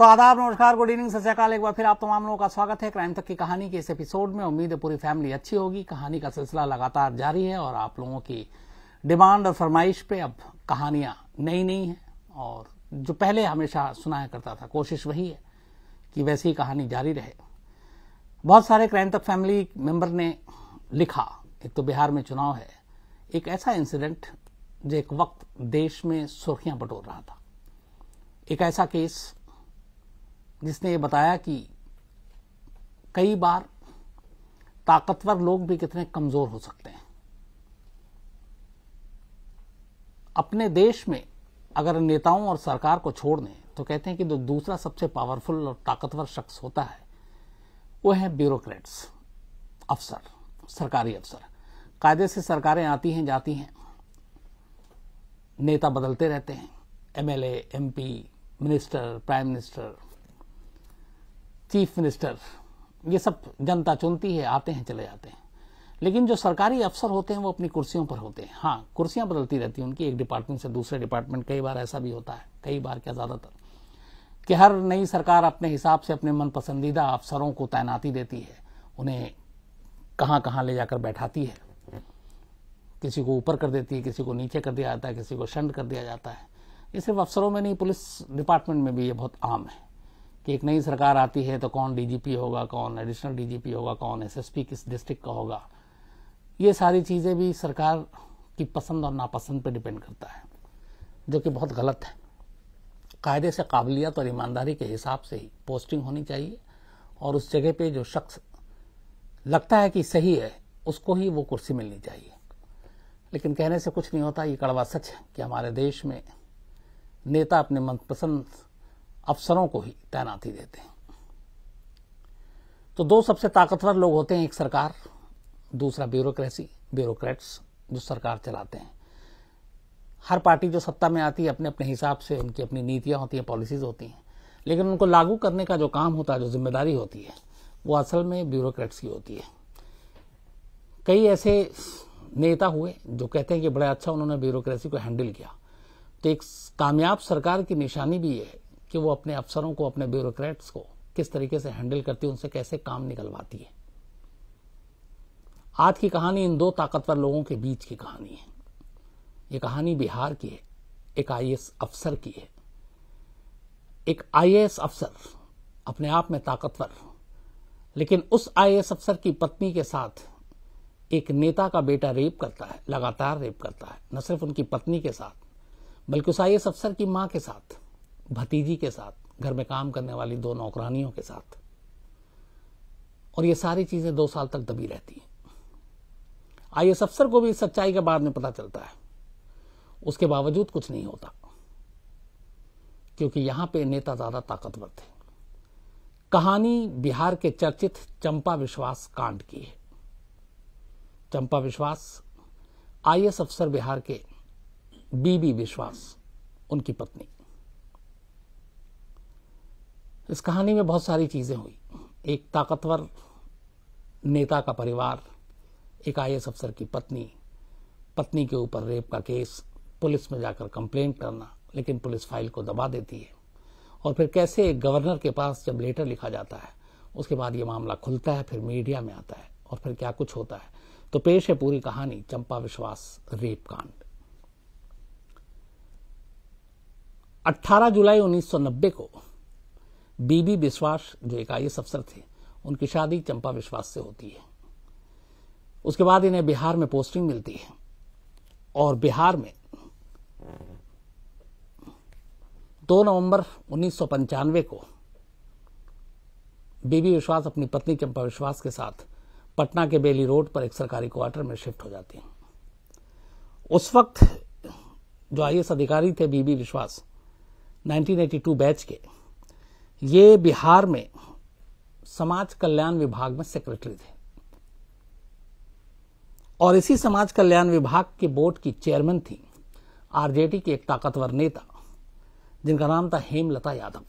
तो आदाब नमस्कार गुड इवनिंग सत्याकाल एक बार फिर आप तमाम लोगों का स्वागत है क्राइम तक की कहानी के इस एपिसोड में उम्मीद है पूरी फैमिली अच्छी होगी कहानी का सिलसिला लगातार जारी है और आप लोगों की डिमांड और फरमाइश पे अब कहानियां नई नई हैं और जो पहले हमेशा सुनाया करता था कोशिश वही है कि वैसी ही कहानी जारी रहे बहुत सारे क्राइम तक फैमिली मेंबर ने लिखा एक तो बिहार में चुनाव है एक ऐसा इंसिडेंट जो एक वक्त देश में सुर्खियां बटोर रहा था एक ऐसा केस जिसने ये बताया कि कई बार ताकतवर लोग भी कितने कमजोर हो सकते हैं अपने देश में अगर नेताओं और सरकार को छोड़ दें तो कहते हैं कि जो दूसरा सबसे पावरफुल और ताकतवर शख्स होता है वो है ब्यूरोक्रेट्स अफसर सरकारी अफसर कायदे से सरकारें आती हैं जाती हैं नेता बदलते रहते हैं MLA MP minister prime minister chief minister ये सब जनता चुनती है आते हैं चले जाते हैं लेकिन जो सरकारी अफसर होते हैं वो अपनी कुर्सियों पर होते हैं हाँ कुर्सियां बदलती रहती हैं उनकी एक डिपार्टमेंट से दूसरे डिपार्टमेंट कई बार ऐसा भी होता है कई बार क्या ज्यादातर कि हर नई सरकार अपने हिसाब से अपने मन पसंदीदा अफसरों को तैनाती देती है उन्हें कहाँ कहाँ ले जाकर बैठाती है किसी को ऊपर कर देती है किसी को नीचे कर दिया जाता है किसी को शंड कर दिया जाता है ये सिर्फ अफसरों में नहीं पुलिस डिपार्टमेंट में भी ये बहुत आम है कि एक नई सरकार आती है तो कौन डीजीपी होगा कौन एडिशनल डीजीपी होगा कौन एसएसपी किस डिस्ट्रिक्ट का होगा ये सारी चीज़ें भी सरकार की पसंद और नापसंद पर डिपेंड करता है जो कि बहुत गलत है कायदे से काबिलियत और ईमानदारी के हिसाब से ही पोस्टिंग होनी चाहिए और उस जगह पे जो शख्स लगता है कि सही है उसको ही वो कुर्सी मिलनी चाहिए लेकिन कहने से कुछ नहीं होता ये कड़वा सच है कि हमारे देश में नेता अपने मनपसंद अफसरों को ही तैनाती देते हैं तो दो सबसे ताकतवर लोग होते हैं एक सरकार दूसरा ब्यूरोक्रेसी ब्यूरोक्रेट्स जो सरकार चलाते हैं हर पार्टी जो सत्ता में आती है अपने अपने हिसाब से उनकी अपनी नीतियां होती हैं पॉलिसीज होती हैं लेकिन उनको लागू करने का जो काम होता है जो जिम्मेदारी होती है वो असल में ब्यूरोक्रेट्स की होती है कई ऐसे नेता हुए जो कहते हैं कि बड़ा अच्छा उन्होंने ब्यूरोक्रेसी को हैंडल किया तो एक कामयाब सरकार की निशानी भी है कि वो अपने अफसरों को अपने ब्यूरोक्रेट्स को किस तरीके से हैंडल करती है उनसे कैसे काम निकलवाती है आज की कहानी इन दो ताकतवर लोगों के बीच की कहानी है ये कहानी बिहार की है एक आई अफसर की है एक आई अफसर अपने आप में ताकतवर लेकिन उस आई अफसर की पत्नी के साथ एक नेता का बेटा रेप करता है लगातार रेप करता है न सिर्फ उनकी पत्नी के साथ बल्कि उस आई अफसर की मां के साथ भतीजी के साथ घर में काम करने वाली दो नौकरानियों के साथ और ये सारी चीजें दो साल तक दबी रहती हैं आई एस अफसर को भी सच्चाई के बाद में पता चलता है उसके बावजूद कुछ नहीं होता क्योंकि यहां पे नेता ज्यादा ताकतवर थे कहानी बिहार के चर्चित चंपा विश्वास कांड की है चंपा विश्वास आईएएस अफसर बिहार के बीबी विश्वास उनकी पत्नी इस कहानी में बहुत सारी चीज़ें हुई एक ताकतवर नेता का परिवार एक आई अफसर की पत्नी पत्नी के ऊपर रेप का केस पुलिस में जाकर कंप्लेंट करना लेकिन पुलिस फाइल को दबा देती है और फिर कैसे एक गवर्नर के पास जब लेटर लिखा जाता है उसके बाद ये मामला खुलता है फिर मीडिया में आता है और फिर क्या कुछ होता है तो पेश है पूरी कहानी चंपा विश्वास रेप कांड 18 जुलाई 1990 को बीबी विश्वास जो एक इकाईस अफसर थे उनकी शादी चंपा विश्वास से होती है उसके बाद इन्हें बिहार में पोस्टिंग मिलती है और बिहार में 2 नवंबर उन्नीस को बीबी विश्वास अपनी पत्नी चंपा विश्वास के साथ पटना के बेली रोड पर एक सरकारी क्वार्टर में शिफ्ट हो जाती हैं उस वक्त जो आई अधिकारी थे बीबी विश्वास 1982 बैच के ये बिहार में समाज कल्याण विभाग में सेक्रेटरी थे और इसी समाज कल्याण विभाग के बोर्ड की चेयरमैन थी आरजेडी के एक ताकतवर नेता जिनका नाम था हेमलता यादव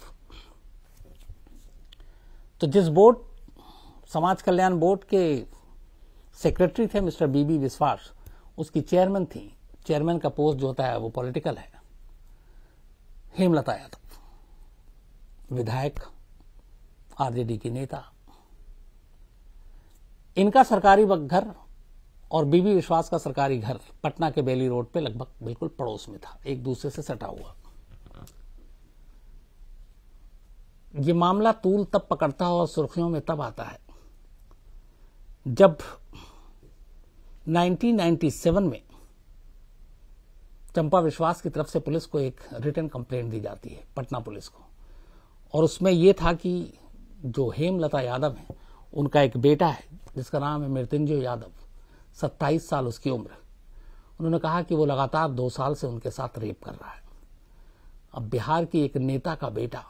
तो जिस बोर्ड समाज कल्याण बोर्ड के सेक्रेटरी थे मिस्टर बीबी विश्वास उसकी चेयरमैन थी चेयरमैन का पोस्ट जो होता है वो पॉलिटिकल है हेमलता यादव विधायक आरजेडी के नेता इनका सरकारी घर और बीबी विश्वास का सरकारी घर पटना के बेली रोड पे लगभग बिल्कुल पड़ोस में था एक दूसरे से सटा हुआ ये मामला तूल तब पकड़ता है और सुर्खियों में तब आता है जब 1997 में चंपा विश्वास की तरफ से पुलिस को एक रिटर्न कंप्लेंट दी जाती है पटना पुलिस को और उसमें ये था कि जो हेमलता यादव है उनका एक बेटा है जिसका नाम है मृत्युंजय यादव सत्ताईस साल उसकी उम्र उन्होंने कहा कि वो लगातार दो साल से उनके साथ रेप कर रहा है अब बिहार की एक नेता का बेटा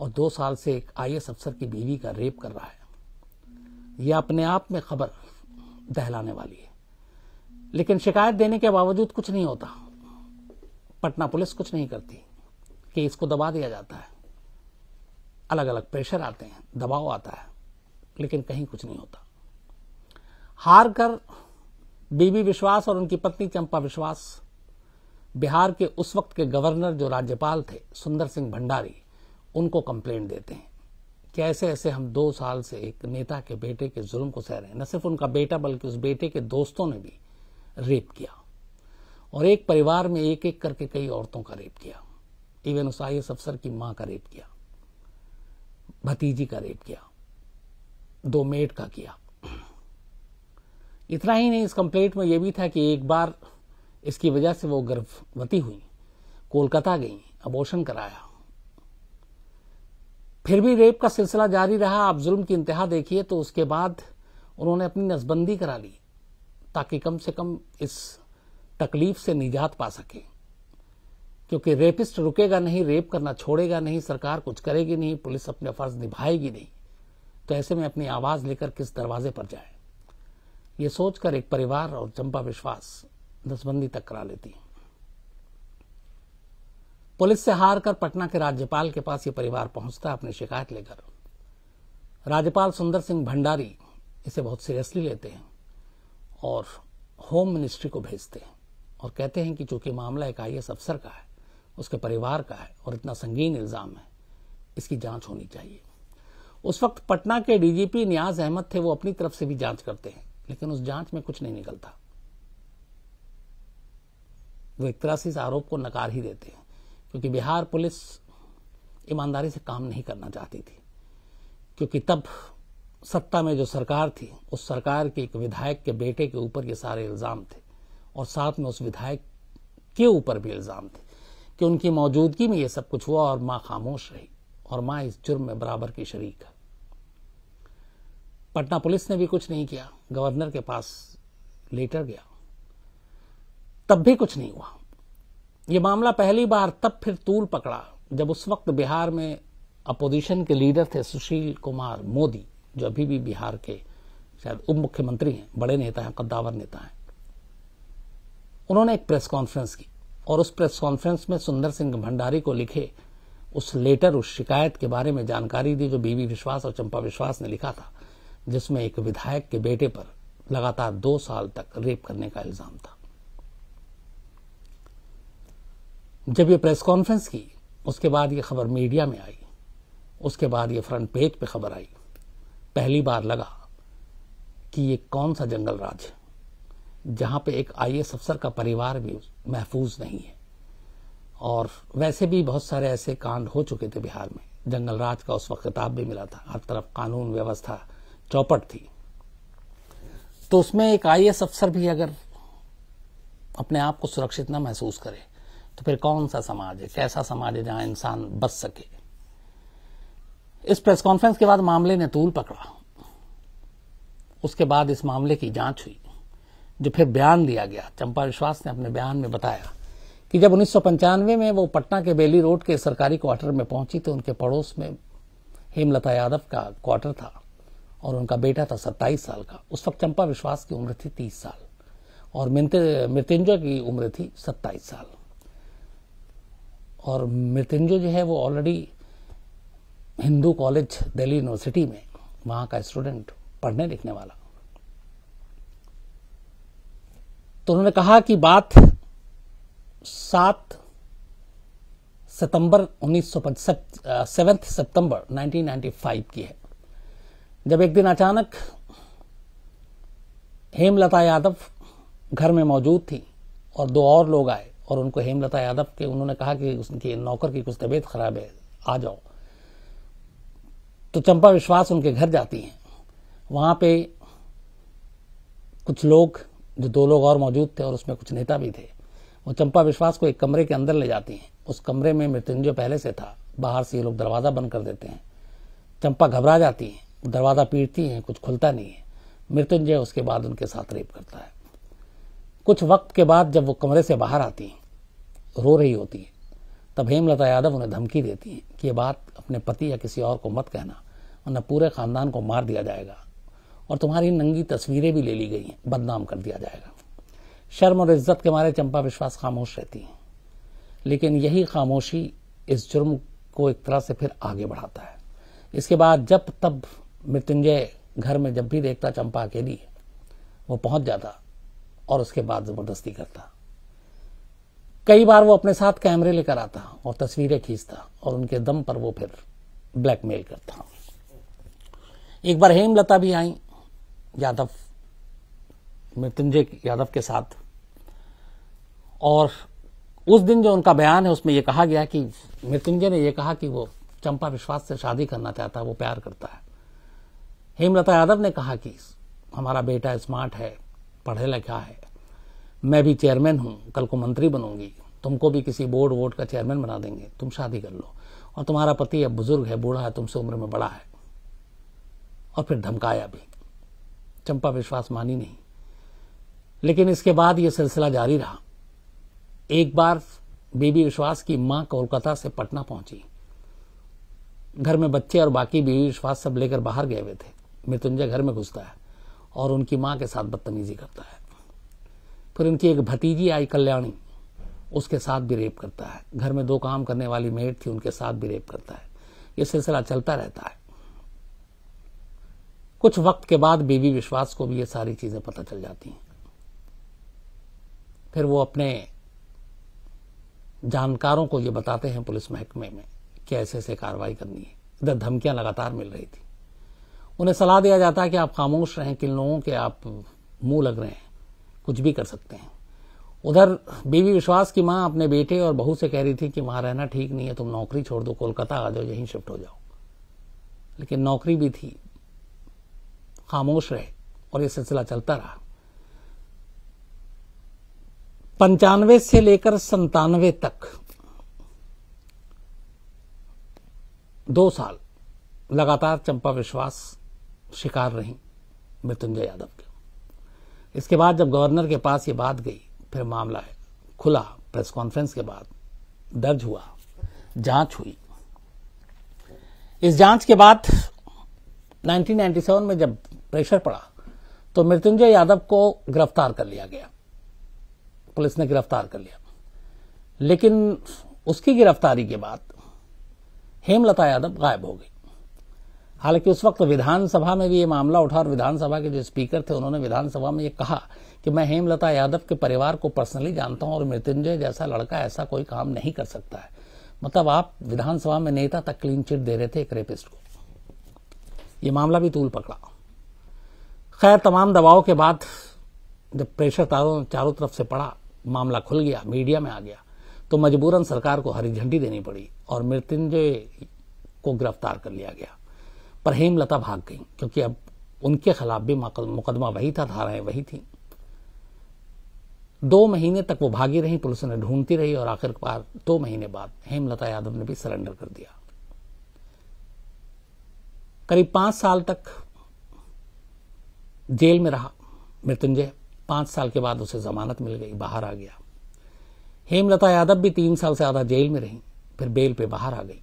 और दो साल से एक आई अफसर की बीवी का रेप कर रहा है यह अपने आप में खबर दहलाने वाली है लेकिन शिकायत देने के बावजूद कुछ नहीं होता पटना पुलिस कुछ नहीं करती कि इसको दबा दिया जाता है अलग अलग प्रेशर आते हैं दबाव आता है लेकिन कहीं कुछ नहीं होता हार कर बीबी विश्वास और उनकी पत्नी चंपा विश्वास बिहार के उस वक्त के गवर्नर जो राज्यपाल थे सुंदर सिंह भंडारी उनको कंप्लेंट देते हैं कि ऐसे ऐसे हम दो साल से एक नेता के बेटे के जुल्म को सह रहे हैं न सिर्फ उनका बेटा बल्कि उस बेटे के दोस्तों ने भी रेप किया और एक परिवार में एक एक करके कई औरतों का रेप किया इवन उस आई अफसर की मां का रेप किया भतीजी का रेप किया दो मेट का किया इतना ही नहीं इस कंप्लेंट में यह भी था कि एक बार इसकी वजह से वो गर्भवती हुई कोलकाता गई अबोशन कराया फिर भी रेप का सिलसिला जारी रहा आप जुल्म की इंतहा देखिए तो उसके बाद उन्होंने अपनी नसबंदी करा ली ताकि कम से कम इस तकलीफ से निजात पा सकें क्योंकि रेपिस्ट रुकेगा नहीं रेप करना छोड़ेगा नहीं सरकार कुछ करेगी नहीं पुलिस अपने फर्ज निभाएगी नहीं तो ऐसे में अपनी आवाज लेकर किस दरवाजे पर जाए ये सोचकर एक परिवार और चंपा विश्वास दसबंदी तक करा लेती है पुलिस से हार कर पटना के राज्यपाल के पास ये परिवार पहुंचता अपनी शिकायत लेकर राज्यपाल सुंदर सिंह भंडारी इसे बहुत सीरियसली लेते हैं और होम मिनिस्ट्री को भेजते हैं और कहते हैं कि चूंकि मामला एक आई अफसर का है उसके परिवार का है और इतना संगीन इल्ज़ाम है इसकी जांच होनी चाहिए उस वक्त पटना के डीजीपी नियाज अहमद थे वो अपनी तरफ से भी जांच करते हैं लेकिन उस जांच में कुछ नहीं निकलता वो एक तरह से इस आरोप को नकार ही देते हैं क्योंकि बिहार पुलिस ईमानदारी से काम नहीं करना चाहती थी क्योंकि तब सत्ता में जो सरकार थी उस सरकार के एक विधायक के बेटे के ऊपर ये सारे इल्ज़ाम थे और साथ में उस विधायक के ऊपर भी इल्ज़ाम थे कि उनकी मौजूदगी में यह सब कुछ हुआ और मां खामोश रही और मां इस जुर्म में बराबर की शरीक है पटना पुलिस ने भी कुछ नहीं किया गवर्नर के पास लेटर गया तब भी कुछ नहीं हुआ यह मामला पहली बार तब फिर तूल पकड़ा जब उस वक्त बिहार में अपोजिशन के लीडर थे सुशील कुमार मोदी जो अभी भी बिहार के शायद उप मुख्यमंत्री हैं बड़े नेता हैं कद्दावर नेता हैं उन्होंने एक प्रेस कॉन्फ्रेंस की और उस प्रेस कॉन्फ्रेंस में सुंदर सिंह भंडारी को लिखे उस लेटर उस शिकायत के बारे में जानकारी दी जो बीबी विश्वास और चंपा विश्वास ने लिखा था जिसमें एक विधायक के बेटे पर लगातार दो साल तक रेप करने का इल्जाम था जब ये प्रेस कॉन्फ्रेंस की उसके बाद ये खबर मीडिया में आई उसके बाद ये फ्रंट पेज पे खबर आई पहली बार लगा कि ये कौन सा जंगल राज है जहां पे एक आई अफसर का परिवार भी महफूज नहीं है और वैसे भी बहुत सारे ऐसे कांड हो चुके थे बिहार में जंगल राज का उस वक्त किताब भी मिला था हर तरफ कानून व्यवस्था चौपट थी तो उसमें एक आई अफसर भी अगर अपने आप को सुरक्षित ना महसूस करे तो फिर कौन सा समाज है कैसा समाज है जहां इंसान बच सके इस प्रेस कॉन्फ्रेंस के बाद मामले ने तूल पकड़ा उसके बाद इस मामले की जांच हुई जो फिर बयान दिया गया चंपा विश्वास ने अपने बयान में बताया कि जब उन्नीस में वो पटना के बेली रोड के सरकारी क्वार्टर में पहुंची तो उनके पड़ोस में हेमलता यादव का क्वार्टर था और उनका बेटा था सत्ताईस साल का उस वक्त चंपा विश्वास की उम्र थी तीस साल और मृत्युंजय की उम्र थी सत्ताईस साल और मृत्युंजय जो है वो already Hindu college Delhi university में वहां का स्टूडेंट पढ़ने लिखने वाला तो उन्होंने कहा कि बात सात सितंबर उन्नीस सौ सेवन्थ सितंबर 1995 की है जब एक दिन अचानक हेमलता यादव घर में मौजूद थी और दो और लोग आए और उनको हेमलता यादव के उन्होंने कहा कि उनकी नौकर की कुछ तबीयत खराब है आ जाओ तो चंपा विश्वास उनके घर जाती हैं वहां पे कुछ लोग जो दो लोग और मौजूद थे और उसमें कुछ नेता भी थे वो चंपा विश्वास को एक कमरे के अंदर ले जाती हैं उस कमरे में मृत्युंजय पहले से था बाहर से ये लोग दरवाज़ा बंद कर देते हैं चंपा घबरा जाती हैं दरवाज़ा पीटती हैं कुछ खुलता नहीं है मृत्युंजय उसके बाद उनके साथ रेप करता है कुछ वक्त के बाद जब वो कमरे से बाहर आती हैं रो रही होती है तब हेमलता यादव उन्हें धमकी देती है कि ये बात अपने पति या किसी और को मत कहना वरना पूरे खानदान को मार दिया जाएगा और तुम्हारी नंगी तस्वीरें भी ले ली गई हैं बदनाम कर दिया जाएगा शर्म और इज्जत के मारे चंपा विश्वास खामोश रहती है लेकिन यही खामोशी इस जुर्म को एक तरह से फिर आगे बढ़ाता है इसके बाद जब तब मृत्युंजय घर में जब भी देखता चंपा अकेली वो पहुंच जाता और उसके बाद जबरदस्ती करता कई बार वो अपने साथ कैमरे लेकर आता और तस्वीरें खींचता और उनके दम पर वो फिर ब्लैकमेल करता एक बार हेमलता भी आई यादव मृत्युंजय यादव के साथ और उस दिन जो उनका बयान है उसमें यह कहा गया कि मृत्युंजय ने यह कहा कि वो चंपा विश्वास से शादी करना चाहता है वो प्यार करता है हेमलता यादव ने कहा कि हमारा बेटा स्मार्ट है पढ़े लिखा है मैं भी चेयरमैन हूं कल को मंत्री बनूंगी तुमको भी किसी बोर्ड वोर्ड का चेयरमैन बना देंगे तुम शादी कर लो और तुम्हारा पति अब बुजुर्ग है बूढ़ा है तुमसे उम्र में बड़ा है और फिर धमकाया भी चंपा विश्वास मानी नहीं लेकिन इसके बाद यह सिलसिला जारी रहा एक बार बीबी विश्वास की मां कोलकाता से पटना पहुंची घर में बच्चे और बाकी बीबी विश्वास सब लेकर बाहर गए हुए थे मृत्युंजय घर में घुसता है और उनकी मां के साथ बदतमीजी करता है फिर उनकी एक भतीजी आई कल्याणी उसके साथ भी रेप करता है घर में दो काम करने वाली मेड थी उनके साथ भी रेप करता है यह सिलसिला चलता रहता है कुछ वक्त के बाद बीबी विश्वास को भी ये सारी चीजें पता चल जाती हैं फिर वो अपने जानकारों को ये बताते हैं पुलिस महकमे में कि ऐसे ऐसे कार्रवाई करनी है इधर धमकियां लगातार मिल रही थी उन्हें सलाह दिया जाता है कि आप खामोश रहें किन लोगों के आप मुंह लग रहे हैं कुछ भी कर सकते हैं उधर बीवी विश्वास की मां अपने बेटे और बहू से कह रही थी कि वहां रहना ठीक नहीं है तुम नौकरी छोड़ दो कोलकाता आ जाओ यहीं शिफ्ट हो जाओ लेकिन नौकरी भी थी खामोश रहे और यह सिलसिला चलता रहा पंचानवे से लेकर संतानवे तक दो साल लगातार चंपा विश्वास शिकार रही मृत्युंजय यादव के इसके बाद जब गवर्नर के पास ये बात गई फिर मामला है खुला प्रेस कॉन्फ्रेंस के बाद दर्ज हुआ जांच हुई इस जांच के बाद 1997 में जब प्रेशर पड़ा तो मृत्युंजय यादव को गिरफ्तार कर लिया गया पुलिस ने गिरफ्तार कर लिया लेकिन उसकी गिरफ्तारी के बाद हेमलता यादव गायब हो गई हालांकि उस वक्त विधानसभा में भी ये मामला उठा और विधानसभा के जो स्पीकर थे उन्होंने विधानसभा में ये कहा कि मैं हेमलता यादव के परिवार को पर्सनली जानता हूं और मृत्युंजय जैसा लड़का ऐसा कोई काम नहीं कर सकता है मतलब आप विधानसभा में नेता तक क्लीन चिट दे रहे थे एक रेपिस्ट को यह मामला भी तूल पकड़ा खैर तमाम दबाव के बाद जब प्रेशर तारों चारों तरफ से पड़ा मामला खुल गया मीडिया में आ गया तो मजबूरन सरकार को हरी झंडी देनी पड़ी और मृत्युंजय को गिरफ्तार कर लिया गया पर हेमलता भाग गई क्योंकि अब उनके खिलाफ भी मुकदमा वही था धाराएं वही थी दो महीने तक वो भागी रही पुलिस ने ढूंढती रही और आखिरकार दो महीने बाद हेमलता यादव ने भी सरेंडर कर दिया करीब पांच साल तक जेल में रहा मृत्युंजय पांच साल के बाद उसे जमानत मिल गई बाहर आ गया हेमलता यादव भी तीन साल से आधा जेल में रही फिर बेल पे बाहर आ गई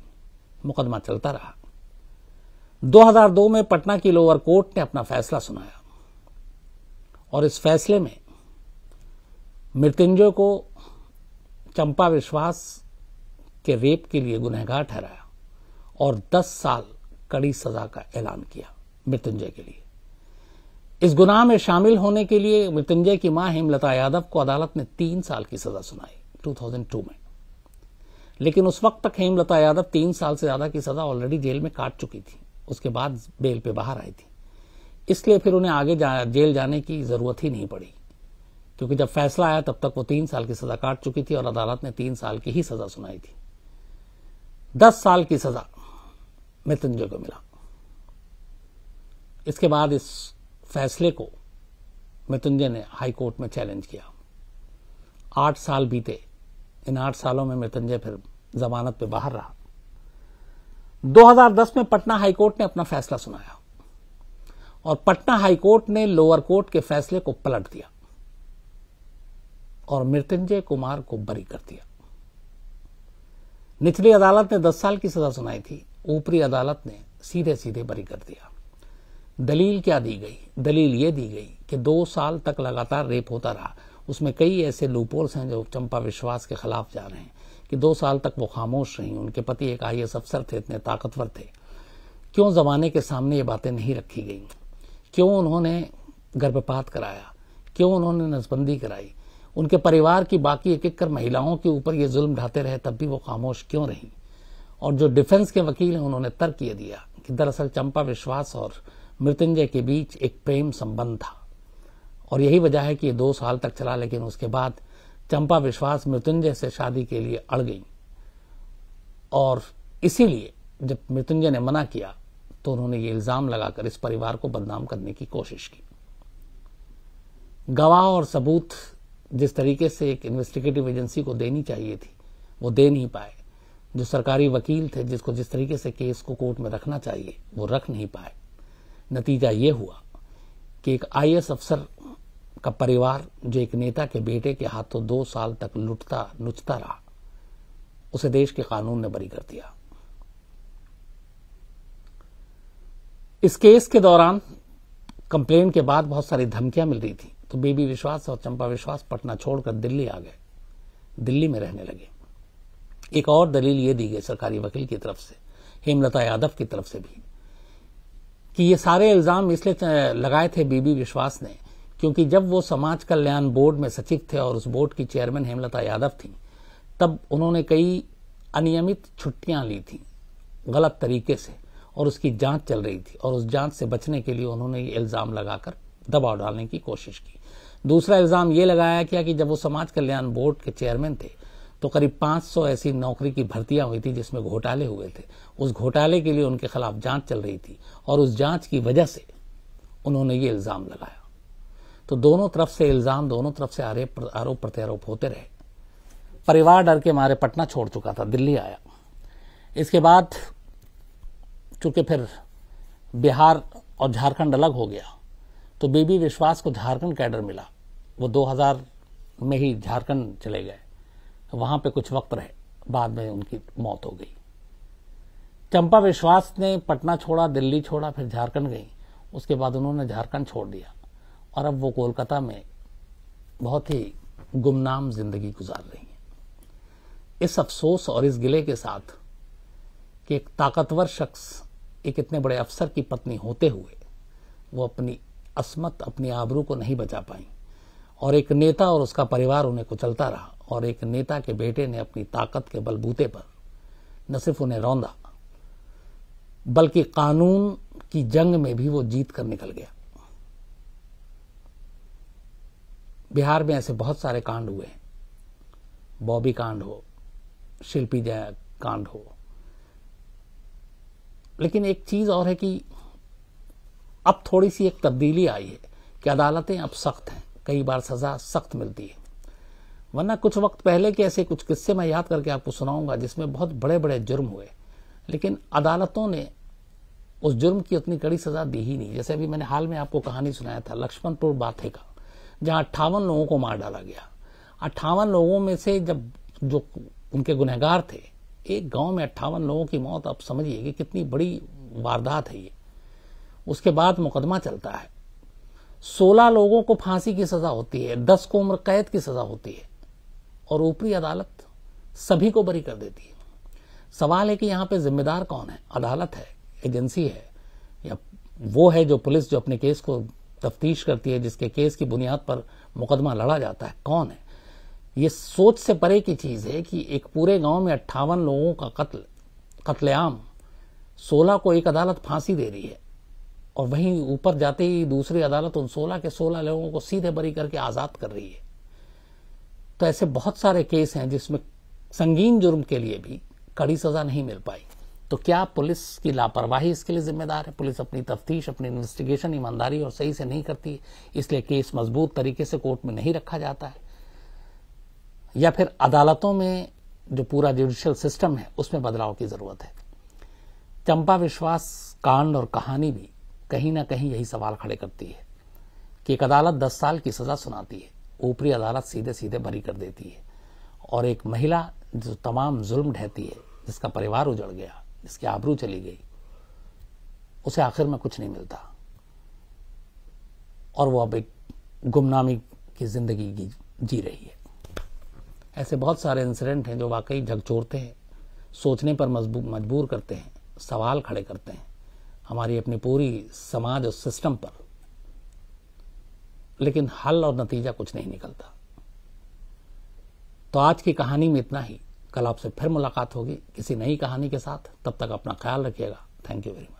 मुकदमा चलता रहा 2002 में पटना की लोअर कोर्ट ने अपना फैसला सुनाया और इस फैसले में मृत्युंजय को चंपा विश्वास के रेप के लिए गुनहगार ठहराया और 10 साल कड़ी सजा का ऐलान किया मृत्युंजय के लिए इस गुनाह में शामिल होने के लिए मृत्युंजय की मां हेमलता यादव को अदालत ने तीन साल की सजा सुनाई 2002 में लेकिन उस वक्त तक हेमलता यादव तीन साल से ज्यादा की सजा ऑलरेडी जेल में काट चुकी थी उसके बाद बेल पे बाहर आई थी इसलिए फिर उन्हें आगे जा, जेल जाने की जरूरत ही नहीं पड़ी क्योंकि जब फैसला आया तब तक वो तीन साल की सजा काट चुकी थी और अदालत ने तीन साल की ही सजा सुनाई थी दस साल की सजा मृत्युंजय को मिला इसके बाद इस फैसले को मृत्युंजय ने हाईकोर्ट में चैलेंज किया आठ साल बीते इन आठ सालों में मृत्युंजय फिर जमानत पे बाहर रहा 2010 में पटना हाईकोर्ट ने अपना फैसला सुनाया और पटना हाईकोर्ट ने लोअर कोर्ट के फैसले को पलट दिया और मृत्युंजय कुमार को बरी कर दिया निचली अदालत ने 10 साल की सजा सुनाई थी ऊपरी अदालत ने सीधे सीधे बरी कर दिया दलील क्या दी गई दलील ये दी गई कि दो साल तक लगातार रेप होता रहा उसमें कई ऐसे लूपोल्स हैं जो चंपा विश्वास के खिलाफ जा रहे हैं कि दो साल तक वो खामोश रही उनके पति एक आई अफसर थे इतने ताकतवर थे क्यों जमाने के सामने ये बातें नहीं रखी गई क्यों उन्होंने गर्भपात कराया क्यों उन्होंने नसबंदी कराई उनके परिवार की बाकी एक एक कर महिलाओं के ऊपर ये जुल्म ढाते रहे तब भी वो खामोश क्यों रही और जो डिफेंस के वकील हैं उन्होंने तर्क ये दिया कि दरअसल चंपा विश्वास और मृत्युंजय के बीच एक प्रेम संबंध था और यही वजह है कि ये दो साल तक चला लेकिन उसके बाद चंपा विश्वास मृत्युंजय से शादी के लिए अड़ गई और इसीलिए जब मृत्युंजय ने मना किया तो उन्होंने ये इल्जाम लगाकर इस परिवार को बदनाम करने की कोशिश की गवाह और सबूत जिस तरीके से एक इन्वेस्टिगेटिव एजेंसी को देनी चाहिए थी वो दे नहीं पाए जो सरकारी वकील थे जिसको जिस तरीके से केस को कोर्ट में रखना चाहिए वो रख नहीं पाए नतीजा ये हुआ कि एक आई अफसर का परिवार जो एक नेता के बेटे के हाथों दो साल तक लुटता नुचता रहा उसे देश के कानून ने बरी कर दिया इस केस के दौरान कंप्लेन के बाद बहुत सारी धमकियां मिल रही थी तो बेबी विश्वास और चंपा विश्वास पटना छोड़कर दिल्ली आ गए दिल्ली में रहने लगे एक और दलील ये दी गई सरकारी वकील की तरफ से हेमलता यादव की तरफ से भी कि ये सारे इल्ज़ाम इसलिए लगाए थे बीबी विश्वास ने क्योंकि जब वो समाज कल्याण बोर्ड में सचिव थे और उस बोर्ड की चेयरमैन हेमलता यादव थी तब उन्होंने कई अनियमित छुट्टियां ली थी गलत तरीके से और उसकी जांच चल रही थी और उस जांच से बचने के लिए उन्होंने ये इल्ज़ाम लगाकर दबाव डालने की कोशिश की दूसरा इल्ज़ाम ये लगाया गया कि जब वो समाज कल्याण बोर्ड के चेयरमैन थे तो करीब 500 ऐसी नौकरी की भर्तियां हुई थी जिसमें घोटाले हुए थे उस घोटाले के लिए उनके खिलाफ जांच चल रही थी और उस जांच की वजह से उन्होंने ये इल्ज़ाम लगाया तो दोनों तरफ से इल्ज़ाम दोनों तरफ से आरोप प्रत्यारोप होते रहे परिवार डर के मारे पटना छोड़ चुका था दिल्ली आया इसके बाद चूंकि फिर बिहार और झारखंड अलग हो गया तो बीबी विश्वास को झारखंड कैडर मिला वो 2000 में ही झारखंड चले गए वहां पे कुछ वक्त रहे बाद में उनकी मौत हो गई चंपा विश्वास ने पटना छोड़ा दिल्ली छोड़ा फिर झारखंड गई उसके बाद उन्होंने झारखंड छोड़ दिया और अब वो कोलकाता में बहुत ही गुमनाम जिंदगी गुजार रही हैं इस अफसोस और इस गिले के साथ कि एक ताकतवर शख्स एक इतने बड़े अफसर की पत्नी होते हुए वो अपनी असमत अपनी आबरू को नहीं बचा पाई और एक नेता और उसका परिवार उन्हें कुचलता रहा और एक नेता के बेटे ने अपनी ताकत के बलबूते पर न सिर्फ उन्हें रौंदा बल्कि कानून की जंग में भी वो जीत कर निकल गया बिहार में ऐसे बहुत सारे कांड हुए हैं बॉबी कांड हो शिल्पी जय कांड हो लेकिन एक चीज और है कि अब थोड़ी सी एक तब्दीली आई है कि अदालतें अब सख्त हैं कई बार सजा सख्त मिलती है वरना कुछ वक्त पहले के ऐसे कुछ किस्से मैं याद करके आपको सुनाऊंगा जिसमें बहुत बड़े बड़े जुर्म हुए लेकिन अदालतों ने उस जुर्म की उतनी कड़ी सजा दी ही नहीं जैसे अभी मैंने हाल में आपको कहानी सुनाया था लक्ष्मणपुर बाथे का जहां अट्ठावन लोगों को मार डाला गया अट्ठावन लोगों में से जब जो उनके गुनहगार थे एक गांव में अट्ठावन लोगों की मौत आप समझिए कि कितनी बड़ी वारदात है ये उसके बाद मुकदमा चलता है सोलह लोगों को फांसी की सजा होती है दस को उम्र कैद की सजा होती है और ऊपरी अदालत सभी को बरी कर देती है सवाल है कि यहां पे जिम्मेदार कौन है अदालत है एजेंसी है या वो है जो पुलिस जो अपने केस को तफ्तीश करती है जिसके केस की बुनियाद पर मुकदमा लड़ा जाता है कौन है ये सोच से परे की चीज है कि एक पूरे गांव में अट्ठावन लोगों का कत्ल कत्लेआम सोलह को एक अदालत फांसी दे रही है और वहीं ऊपर जाते ही दूसरी अदालत उन सोलह के सोलह लोगों को सीधे बरी करके आजाद कर रही है तो ऐसे बहुत सारे केस हैं जिसमें संगीन जुर्म के लिए भी कड़ी सजा नहीं मिल पाई तो क्या पुलिस की लापरवाही इसके लिए जिम्मेदार है पुलिस अपनी तफ्तीश अपनी इन्वेस्टिगेशन ईमानदारी और सही से नहीं करती है इसलिए केस मजबूत तरीके से कोर्ट में नहीं रखा जाता है या फिर अदालतों में जो पूरा जुडिशियल सिस्टम है उसमें बदलाव की जरूरत है चंपा विश्वास कांड और कहानी भी कहीं ना कहीं यही सवाल खड़े करती है कि एक अदालत दस साल की सजा सुनाती है ऊपरी अदालत सीधे सीधे बरी कर देती है और एक महिला जो तमाम जुल्म ढहती है जिसका परिवार उजड़ गया जिसकी आबरू चली गई उसे आखिर में कुछ नहीं मिलता और वो अब एक गुमनामी की जिंदगी जी रही है ऐसे बहुत सारे इंसिडेंट हैं जो वाकई झकझोरते हैं सोचने पर मजबूर करते हैं सवाल खड़े करते हैं हमारी अपनी पूरी समाज और सिस्टम पर लेकिन हल और नतीजा कुछ नहीं निकलता तो आज की कहानी में इतना ही कल आपसे फिर मुलाकात होगी किसी नई कहानी के साथ तब तक अपना ख्याल रखिएगा थैंक यू वेरी मच